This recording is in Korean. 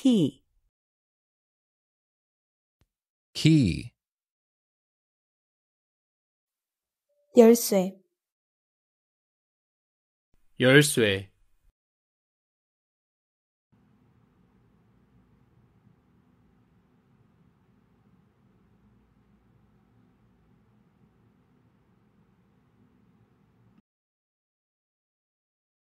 key key 열쇠 열쇠